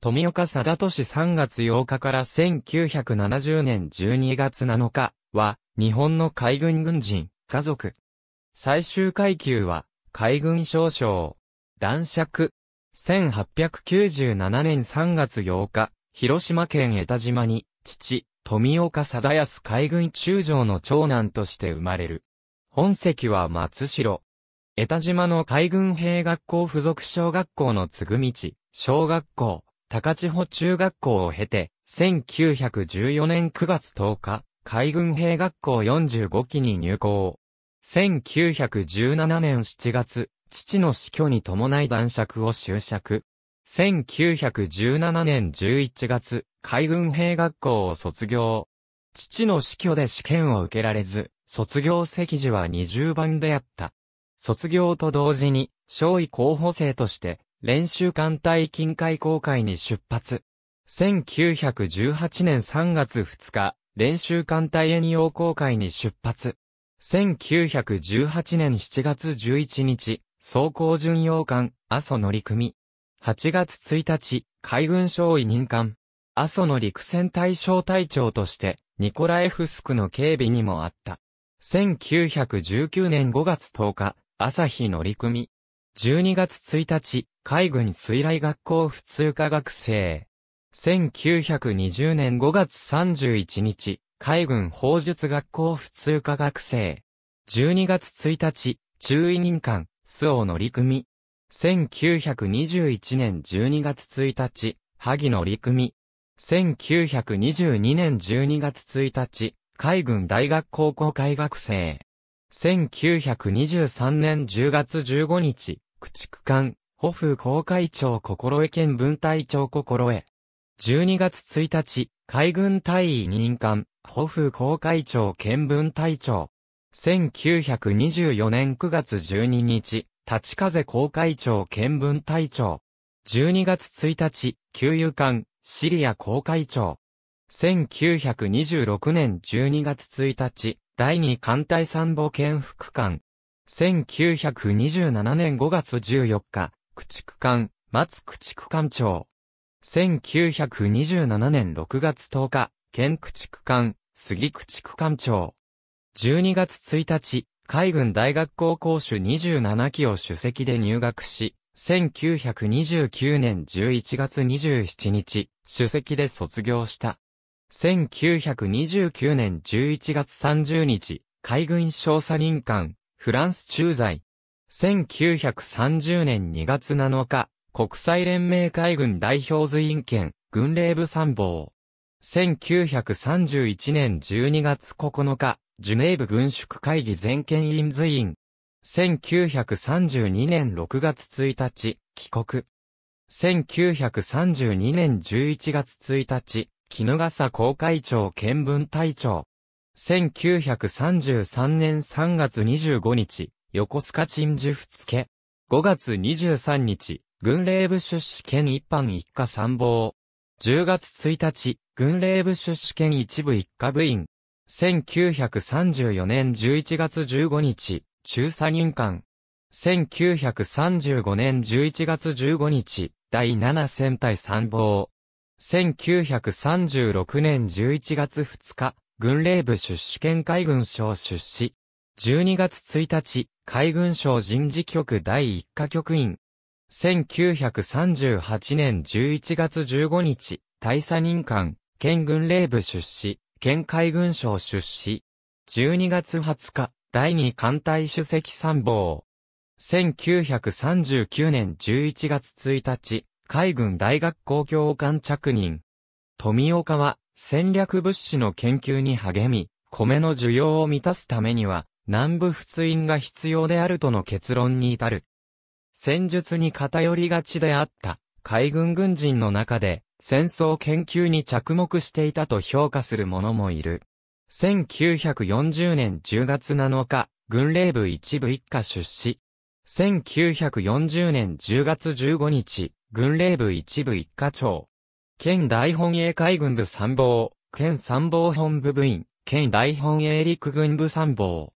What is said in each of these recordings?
富岡貞俊3月8日から1970年12月7日は、日本の海軍軍人、家族。最終階級は、海軍少将。男爵。1897年3月8日、広島県江田島に、父、富岡貞康海軍中将の長男として生まれる。本籍は松代。江田島の海軍兵学校附属小学校のつぐみち、小学校、高千穂中学校を経て、1914年9月10日、海軍兵学校45期に入校。1917年7月、父の死去に伴い男爵を就職。1917年11月、海軍兵学校を卒業。父の死去で試験を受けられず、卒業席次は20番であった。卒業と同時に、少尉候補生として、練習艦隊近海航海に出発。1918年3月2日、練習艦隊遠洋航海に出発。1918年7月11日、走行巡洋艦、阿蘇乗組。8月1日、海軍省委任艦。阿蘇の陸戦隊小隊長として、ニコラエフスクの警備にもあった。1919年5月10日、朝日乗組。12月1日、海軍水雷学校普通科学生。1920年5月31日、海軍法術学校普通科学生。12月1日、中位任官、周尾の陸組。1921年12月1日、萩野陸組。1922年12月1日、海軍大学高校会学生。1923年10月15日、駆逐艦、保風航海長心得県分隊長心得。12月1日、海軍大尉任官、保風航海長県分隊長。1924年9月12日、立風航海長県分隊長。12月1日、給油艦、シリア航海長。1926年12月1日、第2艦隊参謀県副艦。1927年5月14日、駆逐艦、松駆逐艦長。1927年6月10日、県駆逐艦、杉駆逐艦長。12月1日、海軍大学校講習27期を主席で入学し、1929年11月27日、主席で卒業した。1929年11月30日、海軍少佐任官、フランス駐在。1930年2月7日、国際連盟海軍代表随員権、軍令部参謀。1931年12月9日、ジュネーブ軍縮会議全権員随員。1932年6月1日、帰国。1932年11月1日、絹笠公会長見聞隊長。1933年3月25日、横須賀鎮守府付け。5月23日、軍令部出資権一般一家参謀。10月1日、軍令部出資権一部一家部員。1934年11月15日、中佐任官。1935年11月15日、第7戦隊参謀。1936年11月2日、軍令部出資兼海軍省出資。12月1日、海軍省人事局第1課局員。1938年11月15日、大佐任官、県軍令部出資、県海軍省出資。12月20日、第2艦隊主席参謀。1939年11月1日、海軍大学公共艦着任。富岡は、戦略物資の研究に励み、米の需要を満たすためには、南部仏印が必要であるとの結論に至る。戦術に偏りがちであった海軍軍人の中で戦争研究に着目していたと評価する者もいる。1940年10月7日、軍令部一部一家出資。1940年10月15日、軍令部一部一課長。県大本営海軍部参謀、県参謀本部部員、県大本営陸軍部参謀。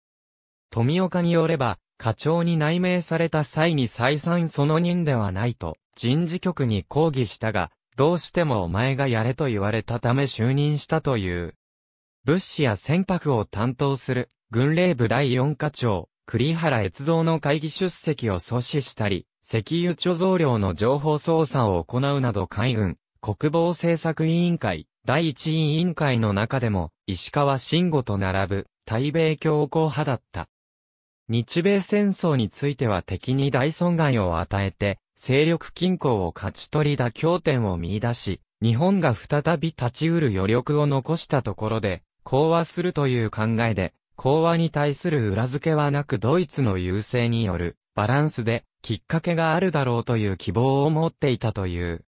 富岡によれば、課長に内命された際に再三その任ではないと、人事局に抗議したが、どうしてもお前がやれと言われたため就任したという。物資や船舶を担当する、軍令部第四課長、栗原越造の会議出席を阻止したり、石油貯蔵量の情報操作を行うなど海軍、国防政策委員会、第一委員会の中でも、石川慎吾と並ぶ、対米強硬派だった。日米戦争については敵に大損害を与えて、勢力均衡を勝ち取り妥協点を見出し、日本が再び立ち得る余力を残したところで、講和するという考えで、講和に対する裏付けはなくドイツの優勢によるバランスできっかけがあるだろうという希望を持っていたという。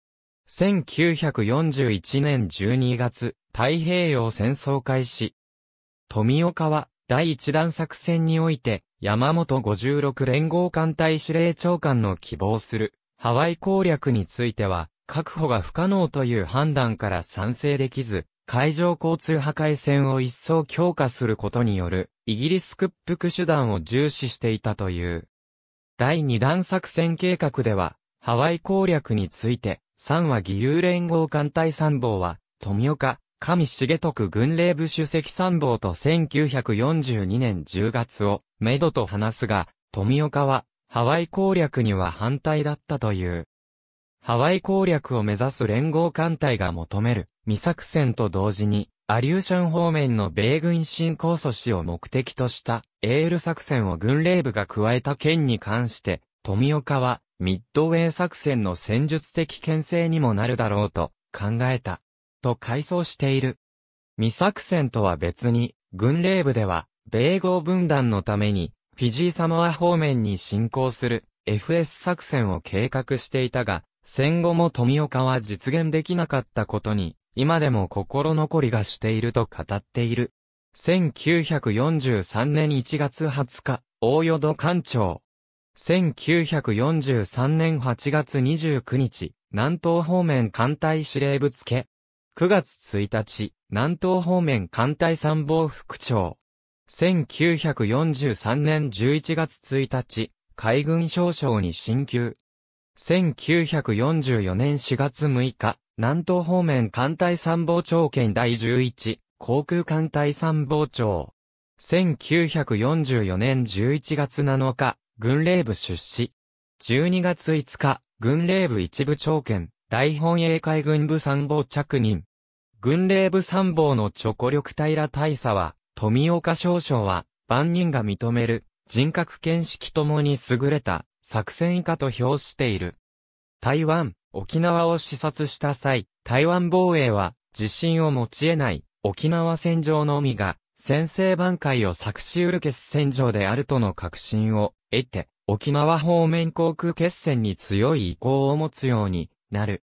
1941年12月、太平洋戦争開始。富岡は、第一弾作戦において、山本56連合艦隊司令長官の希望する、ハワイ攻略については、確保が不可能という判断から賛成できず、海上交通破壊戦を一層強化することによる、イギリス屈服手段を重視していたという。第二弾作戦計画では、ハワイ攻略について、三は義勇連合艦隊参謀は、富岡、上重徳軍令部主席参謀と1942年10月を、めどと話すが、富岡は、ハワイ攻略には反対だったという。ハワイ攻略を目指す連合艦隊が求める、未作戦と同時に、アリューシャン方面の米軍侵攻阻止を目的とした、エール作戦を軍令部が加えた件に関して、富岡は、ミッドウェイ作戦の戦術的牽制にもなるだろうと考えた。と回想している。未作戦とは別に、軍令部では、米豪分断のために、フィジーサモア方面に進行する FS 作戦を計画していたが、戦後も富岡は実現できなかったことに、今でも心残りがしていると語っている。1943年1月20日、大淀館長、1943年8月29日、南東方面艦隊司令部付。9月1日、南東方面艦隊参謀副長。1943年11月1日、海軍少将に進級。1944年4月6日、南東方面艦隊参謀長兼第11、航空艦隊参謀長。1944年11月7日、軍令部出資。12月5日、軍令部一部長権、大本営海軍部参謀着任。軍令部参謀のチョコ力平大佐は、富岡少将は、万人が認める、人格見識ともに優れた、作戦以下と評している。台湾、沖縄を視察した際、台湾防衛は、自信を持ち得ない、沖縄戦場のみが、先制挽回を作詞ウル決戦場であるとの確信を得て、沖縄方面航空決戦に強い意向を持つようになる。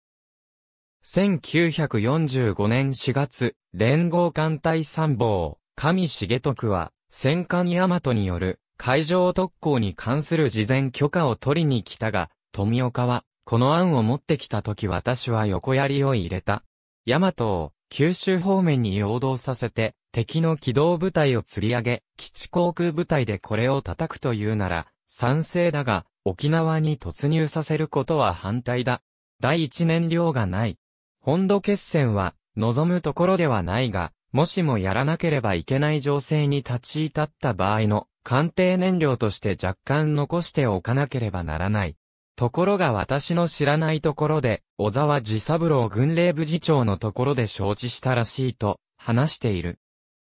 1945年4月、連合艦隊参謀、上重徳は、戦艦大和による海上特攻に関する事前許可を取りに来たが、富岡は、この案を持ってきた時私は横槍を入れた。大和を九州方面に陽動させて、敵の機動部隊を釣り上げ、基地航空部隊でこれを叩くというなら、賛成だが、沖縄に突入させることは反対だ。第一燃料がない。本土決戦は、望むところではないが、もしもやらなければいけない情勢に立ち至った場合の、艦艇燃料として若干残しておかなければならない。ところが私の知らないところで、小沢治三郎軍令部次長のところで承知したらしいと、話している。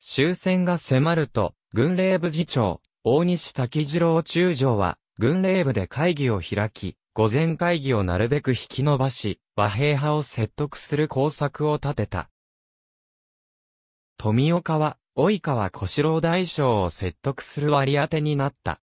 終戦が迫ると、軍令部次長、大西滝次郎中将は、軍令部で会議を開き、午前会議をなるべく引き伸ばし、和平派を説得する工作を立てた。富岡は、及川小四郎大将を説得する割り当てになった。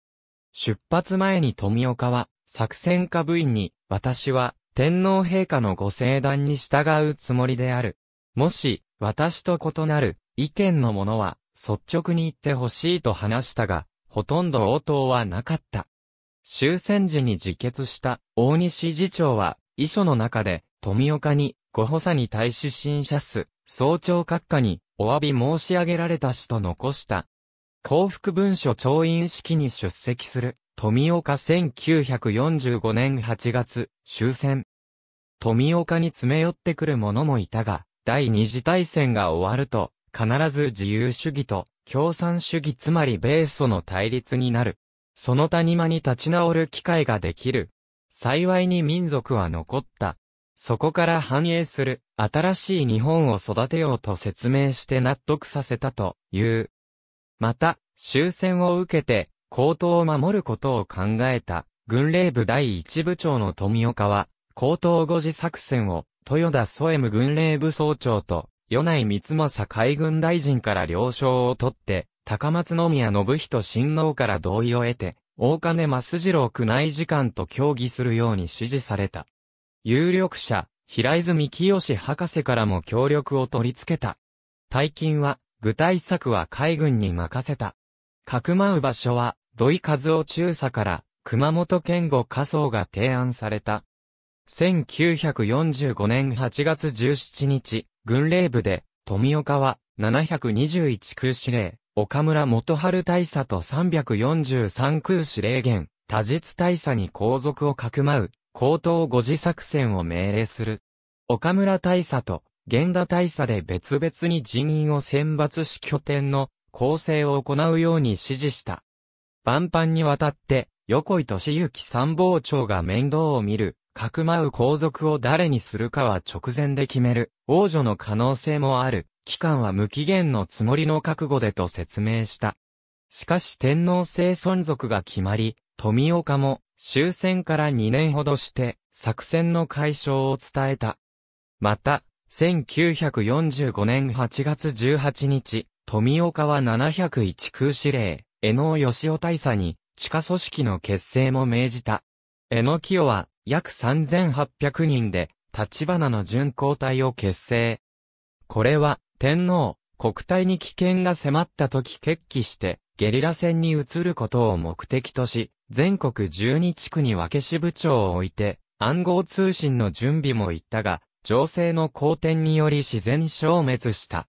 出発前に富岡は、作戦家部員に、私は、天皇陛下のご聖断に従うつもりである。もし、私と異なる、意見の者は、率直に言ってほしいと話したが、ほとんど応答はなかった。終戦時に自決した大西次長は、遺書の中で、富岡に、ご補佐に対し新社す、総長閣下に、お詫び申し上げられたしと残した。幸福文書調印式に出席する。富岡1945年8月、終戦。富岡に詰め寄ってくる者もいたが、第二次大戦が終わると、必ず自由主義と共産主義つまり米ソの対立になる。その谷間に立ち直る機会ができる。幸いに民族は残った。そこから繁栄する、新しい日本を育てようと説明して納得させたという。また、終戦を受けて、高等を守ることを考えた、軍令部第一部長の富岡は、高等五次作戦を、豊田添武軍令部総長と、米内光政海軍大臣から了承を取って、高松宮信人親王から同意を得て、大金増次郎宮内次官と協議するように指示された。有力者、平泉清博士からも協力を取り付けた。大金は、具体策は海軍に任せた。かくまう場所は、土井和夫中佐から熊本県後仮想が提案された。1945年8月17日、軍令部で、富岡は、721空司令、岡村元春大佐と343空司令元、多実大佐に皇族をかくまう、高等五次作戦を命令する。岡村大佐と、源田大佐で別々に人員を選抜し拠点の構成を行うように指示した。万般にわたって、横井俊幸参謀長が面倒を見る、かくまう皇族を誰にするかは直前で決める、王女の可能性もある、期間は無期限のつもりの覚悟でと説明した。しかし天皇制存続が決まり、富岡も終戦から2年ほどして作戦の解消を伝えた。また、1945年8月18日、富岡は701空司令、江野義雄大佐に地下組織の結成も命じた。江野清は約3800人で立花の巡行隊を結成。これは天皇、国体に危険が迫った時決起してゲリラ戦に移ることを目的とし、全国12地区に分け支部長を置いて暗号通信の準備も行ったが、情勢の好転により自然消滅した。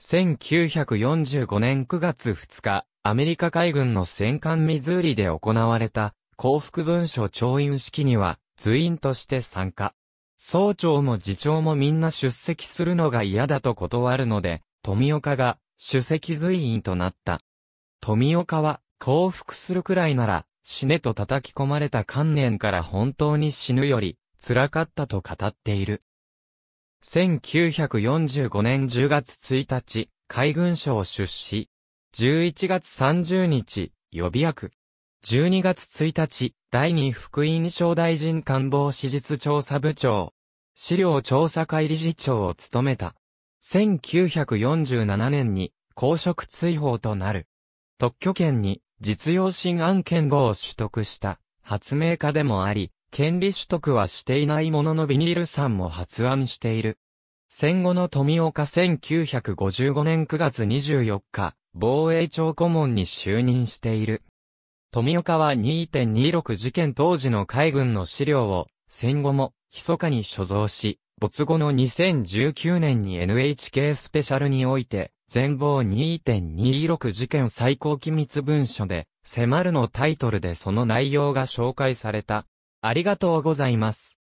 1945年9月2日、アメリカ海軍の戦艦ミズーリで行われた、幸福文書調印式には、随員として参加。総長も次長もみんな出席するのが嫌だと断るので、富岡が、主席随員となった。富岡は、降伏するくらいなら、死ねと叩き込まれた観念から本当に死ぬより、辛かったと語っている。1945年10月1日、海軍省出資、11月30日、予備役。12月1日、第二福音省大臣官房史実調査部長、資料調査会理事長を務めた。1947年に公職追放となる。特許権に実用新案権号を取得した発明家でもあり、権利取得はしていないもののビニールさんも発案している。戦後の富岡1955年9月24日、防衛庁顧問に就任している。富岡は2.26事件当時の海軍の資料を戦後も密かに所蔵し、没後の2019年に NHK スペシャルにおいて、全貌2.26事件最高機密文書で、迫るのタイトルでその内容が紹介された。ありがとうございます。